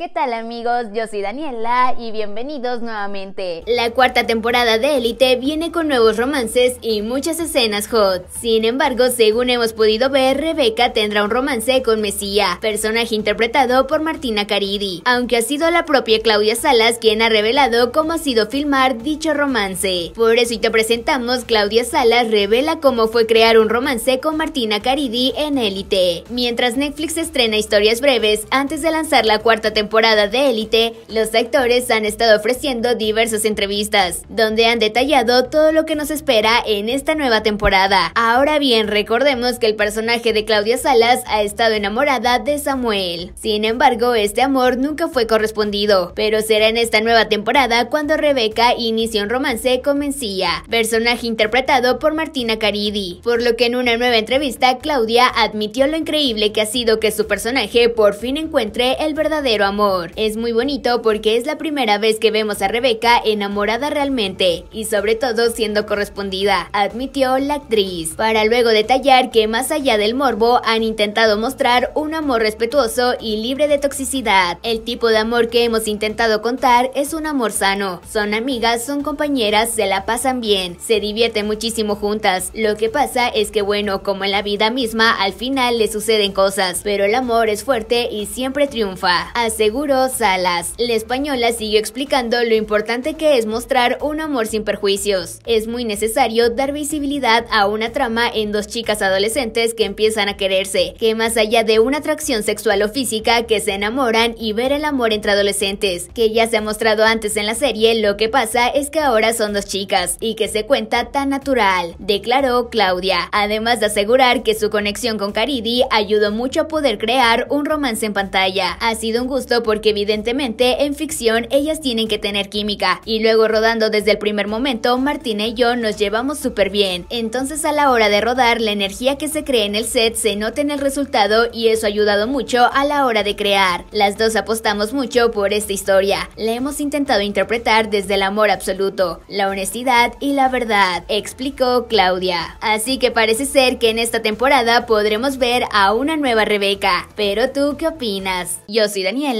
¿Qué tal amigos? Yo soy Daniela y bienvenidos nuevamente. La cuarta temporada de Élite viene con nuevos romances y muchas escenas hot. Sin embargo, según hemos podido ver, Rebeca tendrá un romance con Mesía, personaje interpretado por Martina Caridi, aunque ha sido la propia Claudia Salas quien ha revelado cómo ha sido filmar dicho romance. Por eso y te presentamos Claudia Salas revela cómo fue crear un romance con Martina Caridi en Élite. Mientras Netflix estrena historias breves antes de lanzar la cuarta temporada, temporada de Élite, los actores han estado ofreciendo diversas entrevistas, donde han detallado todo lo que nos espera en esta nueva temporada. Ahora bien, recordemos que el personaje de Claudia Salas ha estado enamorada de Samuel. Sin embargo, este amor nunca fue correspondido, pero será en esta nueva temporada cuando Rebeca inicia un romance con Mencía, personaje interpretado por Martina Caridi, por lo que en una nueva entrevista Claudia admitió lo increíble que ha sido que su personaje por fin encuentre el verdadero amor. Es muy bonito porque es la primera vez que vemos a Rebeca enamorada realmente y sobre todo siendo correspondida, admitió la actriz, para luego detallar que más allá del morbo han intentado mostrar un amor respetuoso y libre de toxicidad. El tipo de amor que hemos intentado contar es un amor sano. Son amigas, son compañeras, se la pasan bien, se divierten muchísimo juntas. Lo que pasa es que bueno, como en la vida misma, al final le suceden cosas, pero el amor es fuerte y siempre triunfa seguro, Salas, la española siguió explicando lo importante que es mostrar un amor sin perjuicios. Es muy necesario dar visibilidad a una trama en dos chicas adolescentes que empiezan a quererse, que más allá de una atracción sexual o física, que se enamoran y ver el amor entre adolescentes, que ya se ha mostrado antes en la serie, lo que pasa es que ahora son dos chicas y que se cuenta tan natural, declaró Claudia, además de asegurar que su conexión con Caridi ayudó mucho a poder crear un romance en pantalla. Ha sido un gusto porque evidentemente en ficción ellas tienen que tener química. Y luego rodando desde el primer momento, Martina y yo nos llevamos súper bien. Entonces a la hora de rodar, la energía que se crea en el set se nota en el resultado y eso ha ayudado mucho a la hora de crear. Las dos apostamos mucho por esta historia. La hemos intentado interpretar desde el amor absoluto, la honestidad y la verdad, explicó Claudia. Así que parece ser que en esta temporada podremos ver a una nueva Rebeca. Pero tú, ¿qué opinas? Yo soy Daniela